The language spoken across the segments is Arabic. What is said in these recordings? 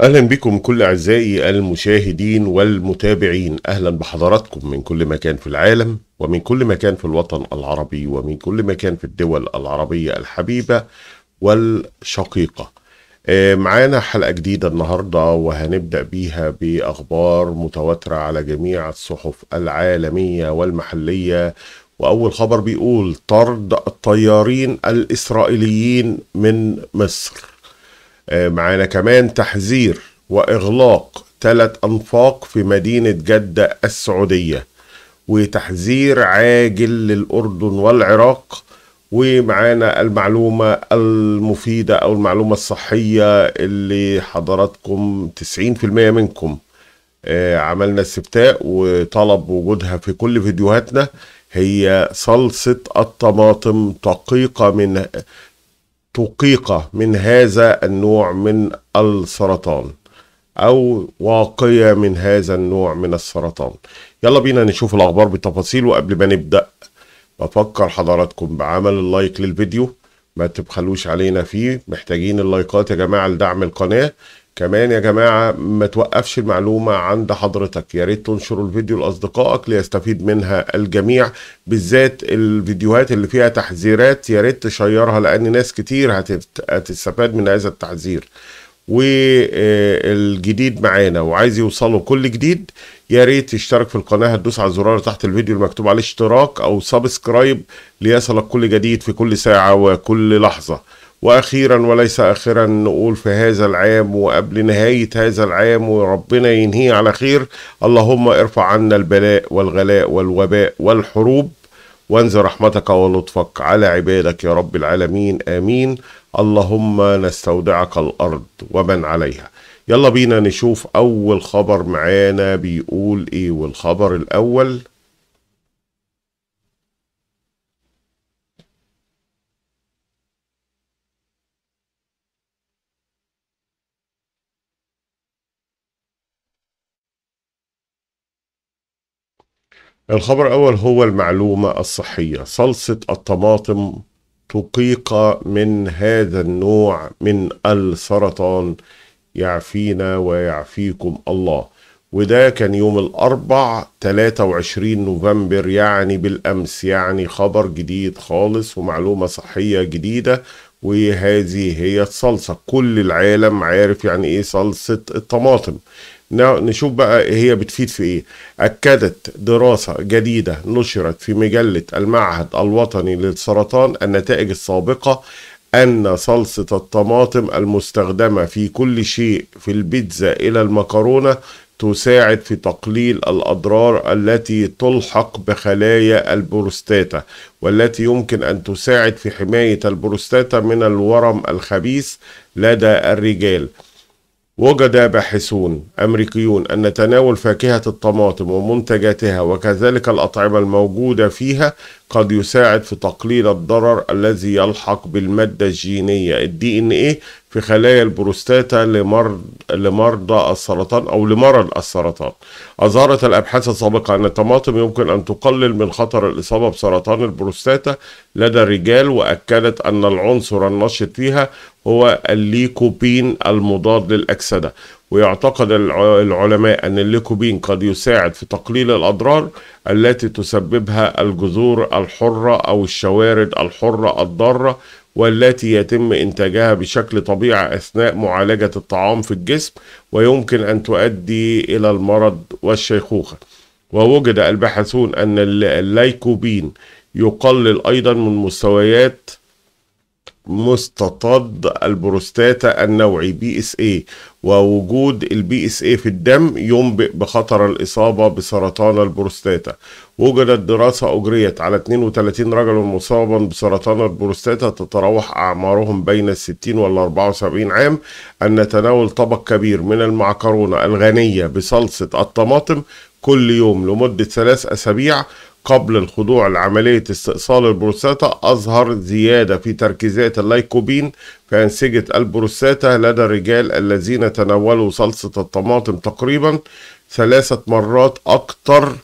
اهلا بكم كل اعزائي المشاهدين والمتابعين اهلا بحضراتكم من كل مكان في العالم ومن كل مكان في الوطن العربي ومن كل مكان في الدول العربيه الحبيبه والشقيقه آه، معانا حلقه جديده النهارده وهنبدا بيها باخبار متواتره على جميع الصحف العالميه والمحليه واول خبر بيقول طرد الطيارين الاسرائيليين من مصر آه، معانا كمان تحذير وإغلاق ثلاث أنفاق في مدينة جدة السعودية وتحذير عاجل للأردن والعراق ومعانا المعلومة المفيدة أو المعلومة الصحية اللي حضراتكم 90% منكم آه، عملنا استفتاء وطلب وجودها في كل فيديوهاتنا هي صلصة الطماطم دقيقة من دقيقة من هذا النوع من السرطان أو واقية من هذا النوع من السرطان يلا بينا نشوف الأخبار بالتفاصيل وقبل ما نبدأ بفكر حضراتكم بعمل اللايك للفيديو ما تبخلوش علينا فيه محتاجين اللايكات يا جماعة لدعم القناة كمان يا جماعة ما توقفش المعلومة عند حضرتك يا ريت تنشروا الفيديو لأصدقائك ليستفيد منها الجميع بالذات الفيديوهات اللي فيها تحذيرات يا ريت تشيرها لأن ناس كتير هتستفاد من هذا التحذير والجديد آه، معانا وعايز يوصله كل جديد يا ريت تشترك في القناه هتدوس على الزرار تحت الفيديو المكتوب عليه اشتراك او سبسكرايب ليصلك كل جديد في كل ساعه وكل لحظه واخيرا وليس اخرا نقول في هذا العام وقبل نهايه هذا العام وربنا ينهيه على خير اللهم ارفع عنا البلاء والغلاء والوباء والحروب وانزل رحمتك ولطفك على عبادك يا رب العالمين امين اللهم نستودعك الارض ومن عليها يلا بينا نشوف اول خبر معانا بيقول ايه والخبر الاول الخبر الأول هو المعلومة الصحية صلصة الطماطم تقيق من هذا النوع من السرطان يعفينا ويعفيكم الله وده كان يوم الأربع 23 نوفمبر يعني بالأمس يعني خبر جديد خالص ومعلومة صحية جديدة وهذه هي الصلصة كل العالم عارف يعني ايه صلصة الطماطم نشوف بقى هي بتفيد في ايه اكدت دراسه جديده نشرت في مجله المعهد الوطني للسرطان النتائج السابقه أن صلصة الطماطم المستخدمة في كل شيء في البيتزا إلى المكرونة تساعد في تقليل الأضرار التي تلحق بخلايا البروستاتا والتي يمكن أن تساعد في حماية البروستاتا من الورم الخبيث لدى الرجال وجد باحثون أمريكيون أن تناول فاكهة الطماطم ومنتجاتها وكذلك الأطعمة الموجودة فيها قد يساعد في تقليل الضرر الذي يلحق بالمادة الجينية الدي ان ايه في خلايا البروستاتا لمرض لمرضى السرطان او لمرض السرطان. اظهرت الابحاث السابقة ان الطماطم يمكن ان تقلل من خطر الاصابة بسرطان البروستاتا لدى الرجال واكدت ان العنصر النشط فيها هو الليكوبين المضاد للاكسدة ويعتقد العلماء أن الليكوبين قد يساعد في تقليل الأضرار التي تسببها الجذور الحرة أو الشوارد الحرة الضارة والتي يتم إنتاجها بشكل طبيعي أثناء معالجة الطعام في الجسم ويمكن أن تؤدي إلى المرض والشيخوخة ووجد الباحثون أن الليكوبين يقلل أيضا من مستويات مستطد البروستاتا النوعي بي اس اي ووجود البي اس اي في الدم ينبئ بخطر الاصابه بسرطان البروستاتا وجدت دراسه اجريت على 32 رجلا مصابا بسرطان البروستاتا تتراوح اعمارهم بين ال 60 وال 74 عام ان تناول طبق كبير من المعكرونه الغنيه بصلصه الطماطم كل يوم لمده ثلاث اسابيع قبل الخضوع لعملية استئصال البروستاتا أظهر زيادة في تركيزات اللايكوبين في أنسجة البروستاتا لدى الرجال الذين تناولوا صلصة الطماطم تقريبا ثلاثة مرات أكثر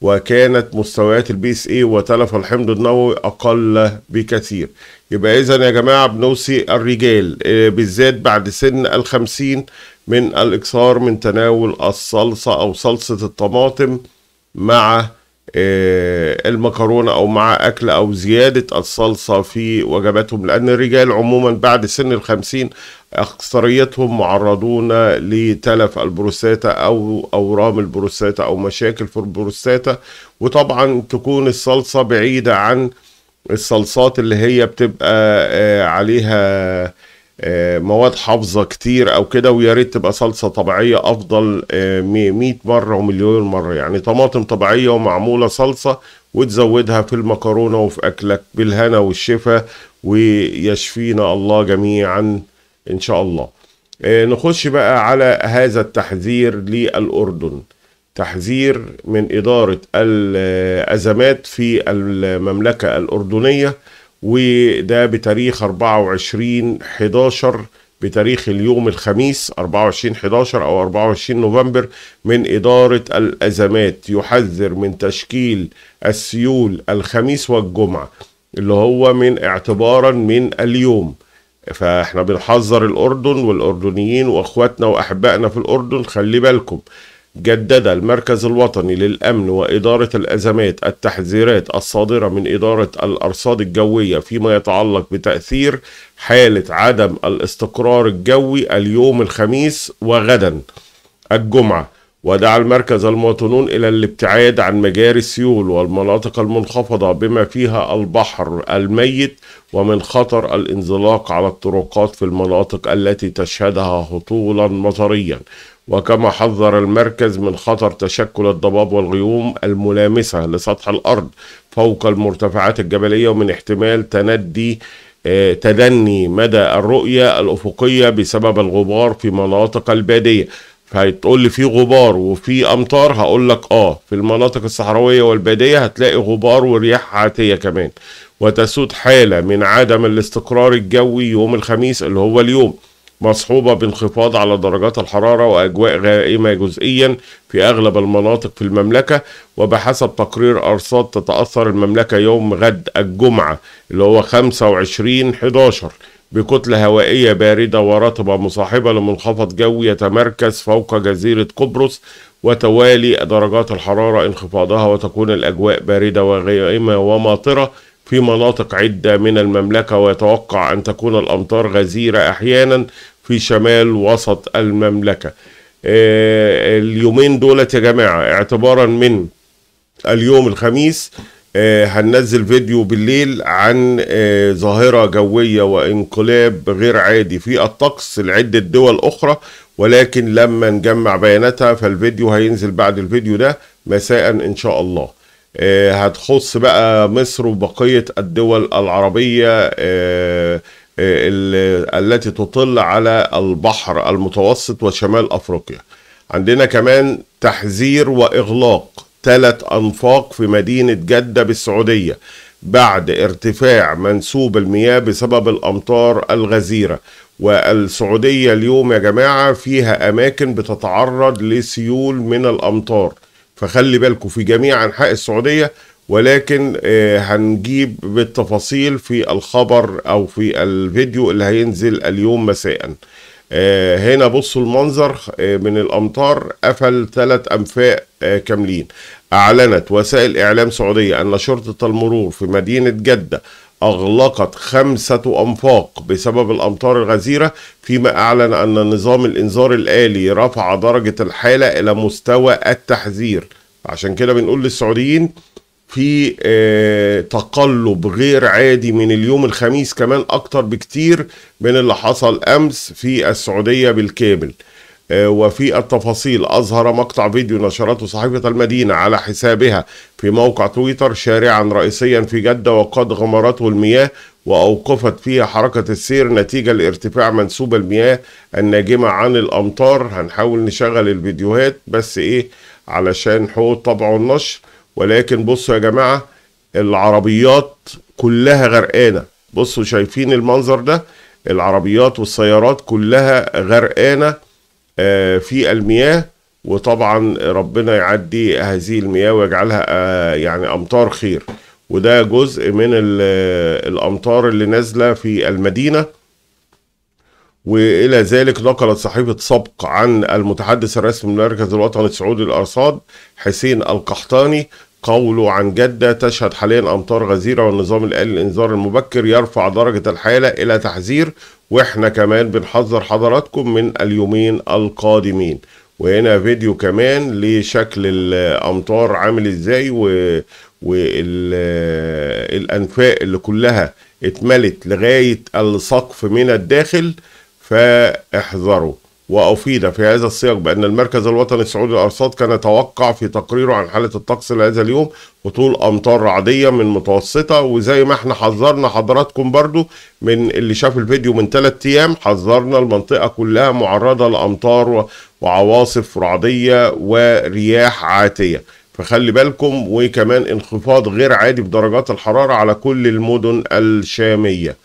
وكانت مستويات البي اس اي وتلف الحمض النووي اقل بكثير يبقى اذا يا جماعه بنوصي الرجال آه، بالذات بعد سن الخمسين من الاكثار من تناول الصلصه او صلصه الطماطم مع آه، المكرونه او مع اكل او زياده الصلصه في وجباتهم لان الرجال عموما بعد سن الخمسين اكثريتهم معرضون لتلف البروستاتا او اورام البروستاتا او مشاكل في البروستاتا وطبعا تكون الصلصه بعيده عن الصلصات اللي هي بتبقى آه، عليها آه، مواد حافظه كتير او كده ويا ريت تبقى صلصه طبيعيه افضل 100 آه، مره ومليون مره يعني طماطم طبيعيه ومعموله صلصه وتزودها في المكرونه وفي اكلك بالهنا والشفا ويشفينا الله جميعا ان شاء الله آه، نخش بقى على هذا التحذير للاردن تحذير من اداره الازمات في المملكه الاردنيه وده بتاريخ 24 11 بتاريخ اليوم الخميس 24 11 او 24 نوفمبر من اداره الازمات يحذر من تشكيل السيول الخميس والجمعه اللي هو من اعتبارا من اليوم فاحنا بنحذر الاردن والاردنيين واخواتنا واحبائنا في الاردن خلي بالكم جدد المركز الوطني للأمن وإدارة الأزمات التحذيرات الصادرة من إدارة الأرصاد الجوية فيما يتعلق بتأثير حالة عدم الاستقرار الجوي اليوم الخميس وغدا الجمعة ودعا المركز المواطنون إلى الابتعاد عن مجاري السيول والمناطق المنخفضة بما فيها البحر الميت ومن خطر الانزلاق على الطرقات في المناطق التي تشهدها هطولا مطريا وكما حذر المركز من خطر تشكل الضباب والغيوم الملامسة لسطح الأرض فوق المرتفعات الجبلية ومن احتمال تندي آه، تدني مدى الرؤية الأفقية بسبب الغبار في مناطق البادية فهتقول لي في غبار وفي امطار هقول لك اه في المناطق الصحراويه والباديه هتلاقي غبار ورياح عاتيه كمان وتسود حاله من عدم الاستقرار الجوي يوم الخميس اللي هو اليوم مصحوبة بانخفاض على درجات الحرارة وأجواء غائمة جزئيا في أغلب المناطق في المملكة وبحسب تقرير أرصاد تتأثر المملكة يوم غد الجمعة اللي هو 25 11 بكتلة هوائية باردة ورطبة مصاحبة لمنخفض جوي يتمركز فوق جزيرة قبرص وتوالي درجات الحرارة انخفاضها وتكون الأجواء باردة وغائمة وماطرة في مناطق عدة من المملكة ويتوقع أن تكون الأمطار غزيرة أحيانا في شمال وسط المملكة آه، اليومين دولت يا جماعة اعتبارا من اليوم الخميس آه، هننزل فيديو بالليل عن آه، ظاهرة جوية وانقلاب غير عادي في الطقس لعدة دول أخرى ولكن لما نجمع بياناتها فالفيديو هينزل بعد الفيديو ده مساء إن شاء الله آه، هتخص بقى مصر وبقية الدول العربية آه، آه، التي تطل على البحر المتوسط وشمال أفريقيا عندنا كمان تحذير وإغلاق ثلاث أنفاق في مدينة جدة بالسعودية بعد ارتفاع منسوب المياه بسبب الأمطار الغزيرة والسعودية اليوم يا جماعة فيها أماكن بتتعرض لسيول من الأمطار فخلي بالكم في جميع انحاء السعوديه ولكن آه، هنجيب بالتفاصيل في الخبر او في الفيديو اللي هينزل اليوم مساء آه، هنا بصوا المنظر آه، من الامطار قفل ثلاث انفاق كاملين اعلنت وسائل اعلام سعوديه ان شرطه المرور في مدينه جده أغلقت خمسة أنفاق بسبب الأمطار الغزيرة فيما أعلن أن نظام الإنذار الآلي رفع درجة الحالة إلى مستوى التحذير عشان كده بنقول للسعوديين في آه، تقلب غير عادي من اليوم الخميس كمان أكتر بكتير من اللي حصل أمس في السعودية بالكامل وفي التفاصيل أظهر مقطع فيديو نشرته صحيفة المدينة على حسابها في موقع تويتر شارعا رئيسيا في جدة وقد غمرته المياه وأوقفت فيها حركة السير نتيجة لارتفاع منسوب المياه الناجمة عن الأمطار هنحاول نشغل الفيديوهات بس إيه علشان حقوق طبع النشر ولكن بصوا يا جماعة العربيات كلها غرقانة بصوا شايفين المنظر ده العربيات والسيارات كلها غرقانه آه، في المياه وطبعا ربنا يعدي هذه المياه ويجعلها آه، يعني امطار خير وده جزء من آه، الامطار اللي نازله في المدينه والى ذلك نقلت صحيفه سبق عن المتحدث الرسمي من المركز الوطني السعودي للارصاد حسين القحطاني قوله عن جدة تشهد حاليا أمطار غزيرة والنظام الآلي الإنذار المبكر يرفع درجة الحالة إلى تحذير واحنا كمان بنحذر حضراتكم من اليومين القادمين وهنا فيديو كمان لشكل الامطار عامل ازاي و والانفاق اللي كلها اتملت لغايه السقف من الداخل فاحذروا وأفيد في هذا السياق بأن المركز الوطني السعودي للأرصاد كان يتوقع في تقريره عن حالة الطقس لهذا اليوم هطول أمطار عادية من متوسطة وزي ما احنا حذرنا حضراتكم برضو من اللي شاف الفيديو من ثلاثة أيام حذرنا المنطقة كلها معرضة لأمطار وعواصف رعدية ورياح عاتية فخلي بالكم وكمان انخفاض غير عادي في درجات الحرارة على كل المدن الشامية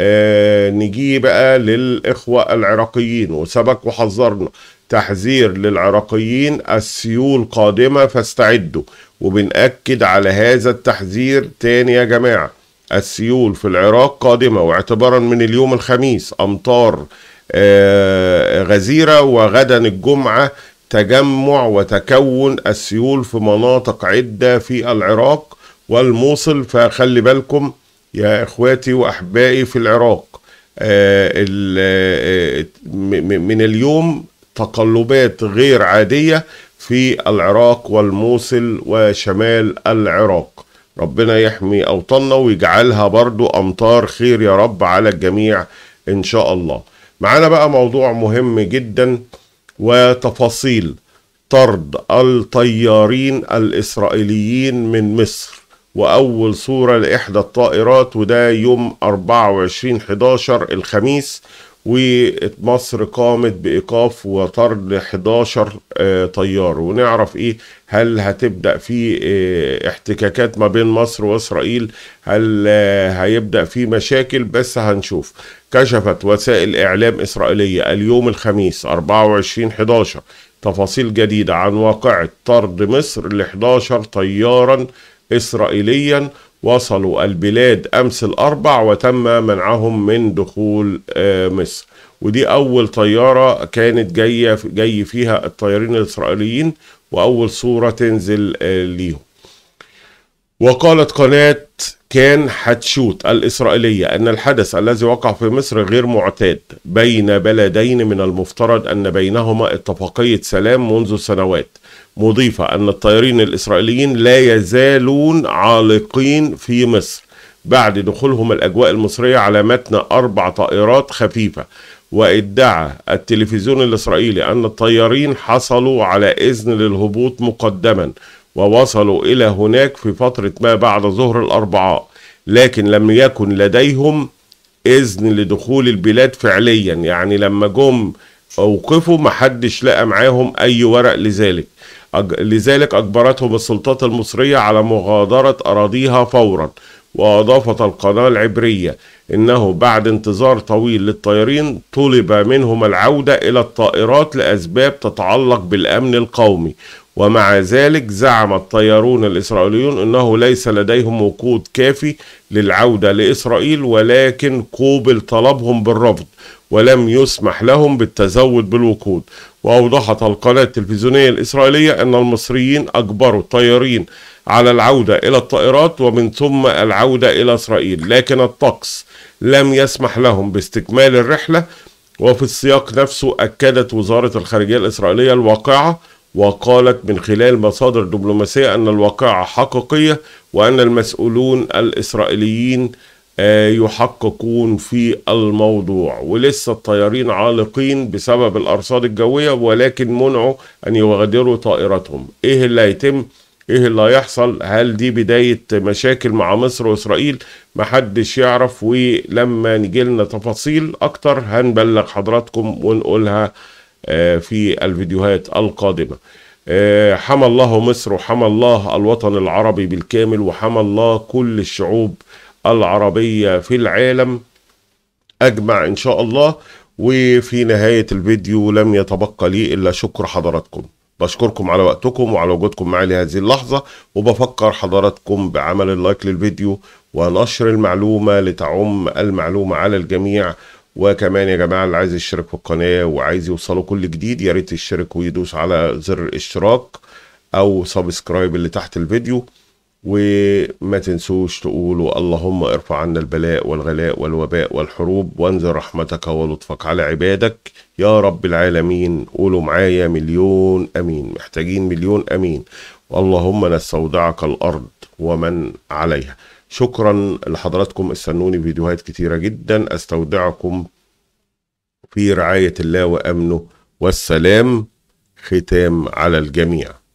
آه، نجي بقى للإخوة العراقيين وسبق وحذرنا تحذير للعراقيين السيول قادمة فاستعدوا وبنأكد على هذا التحذير تاني يا جماعة السيول في العراق قادمة واعتبارا من اليوم الخميس أمطار آه، غزيرة وغدا الجمعة تجمع وتكون السيول في مناطق عدة في العراق والموصل فخلي بالكم يا اخواتي واحبائي في العراق آه، آه، آه، من اليوم تقلبات غير عاديه في العراق والموصل وشمال العراق ربنا يحمي أوطاننا ويجعلها برضو أمطار خير يا رب على الجميع إن شاء الله معانا بقى موضوع مهم جدا وتفاصيل طرد الطيارين الإسرائيليين من مصر وأول صورة لإحدى الطائرات وده يوم 24 11 الخميس ومصر قامت بإيقاف وطرد 11 آه، طيار ونعرف إيه هل هتبدأ في آه، احتكاكات ما بين مصر وإسرائيل هل آه، هيبدأ في مشاكل بس هنشوف كشفت وسائل إعلام إسرائيلية اليوم الخميس 24 11 تفاصيل جديدة عن واقعة طرد مصر ل 11 طيارا إسرائيليا وصلوا البلاد أمس الأربع وتم منعهم من دخول آه، مصر ودي أول طيارة كانت جاية جاي فيها الطيارين الإسرائيليين وأول صورة تنزل آه، ليهم وقالت قناة كان حتشوت الإسرائيلية أن الحدث الذي وقع في مصر غير معتاد بين بلدين من المفترض أن بينهما اتفاقية سلام منذ سنوات مضيفة أن الطيارين الإسرائيليين لا يزالون عالقين في مصر بعد دخولهم الأجواء المصرية على متن أربع طائرات خفيفة وادعى التلفزيون الإسرائيلي أن الطيارين حصلوا على إذن للهبوط مقدما ووصلوا إلى هناك في فترة ما بعد ظهر الأربعاء لكن لم يكن لديهم إذن لدخول البلاد فعليا يعني لما جم أوقفوا محدش لقى معاهم أي ورق لذلك لذلك أجبرتهم السلطات المصرية على مغادرة أراضيها فورا وأضافت القناة العبرية إنه بعد انتظار طويل للطيارين طلب منهم العودة إلى الطائرات لأسباب تتعلق بالأمن القومي ومع ذلك زعم الطيارون الإسرائيليون أنه ليس لديهم وقود كافي للعودة لإسرائيل ولكن قوبل طلبهم بالرفض ولم يسمح لهم بالتزود بالوقود وأوضحت القناة التلفزيونية الإسرائيلية أن المصريين أجبروا الطيارين على العودة إلى الطائرات ومن ثم العودة إلى إسرائيل لكن الطقس لم يسمح لهم باستكمال الرحلة وفي السياق نفسه أكدت وزارة الخارجية الإسرائيلية الواقعة وقالت من خلال مصادر دبلوماسية أن الواقعة حقيقية وأن المسؤولون الإسرائيليين آه، يحققون في الموضوع ولسه الطيارين عالقين بسبب الأرصاد الجوية ولكن منعوا أن يغادروا طائرتهم إيه اللي هيتم إيه اللي هيحصل هل دي بداية مشاكل مع مصر وإسرائيل محدش يعرف ولما نجيلنا تفاصيل أكتر هنبلغ حضراتكم ونقولها آه، في الفيديوهات القادمة آه، حمى الله مصر وحمى الله الوطن العربي بالكامل وحمى الله كل الشعوب العربية في العالم أجمع إن شاء الله وفي نهاية الفيديو لم يتبقى لي إلا شكر حضراتكم بشكركم على وقتكم وعلى وجودكم معي لهذه اللحظة وبفكر حضراتكم بعمل اللايك للفيديو ونشر المعلومة لتعم المعلومة على الجميع وكمان يا جماعه اللي عايز يشترك في القناه وعايز يوصله كل جديد يا ريت يشترك ويدوس على زر الاشتراك او سبسكرايب اللي تحت الفيديو وما تنسوش تقولوا اللهم ارفع عنا البلاء والغلاء والوباء والحروب وانزل رحمتك ولطفك على عبادك يا رب العالمين قولوا معايا مليون امين محتاجين مليون امين اللهم نستودعك الارض ومن عليها شكرا لحضراتكم استنوني فيديوهات كتيرة جدا استودعكم في رعاية الله وأمنه والسلام ختام على الجميع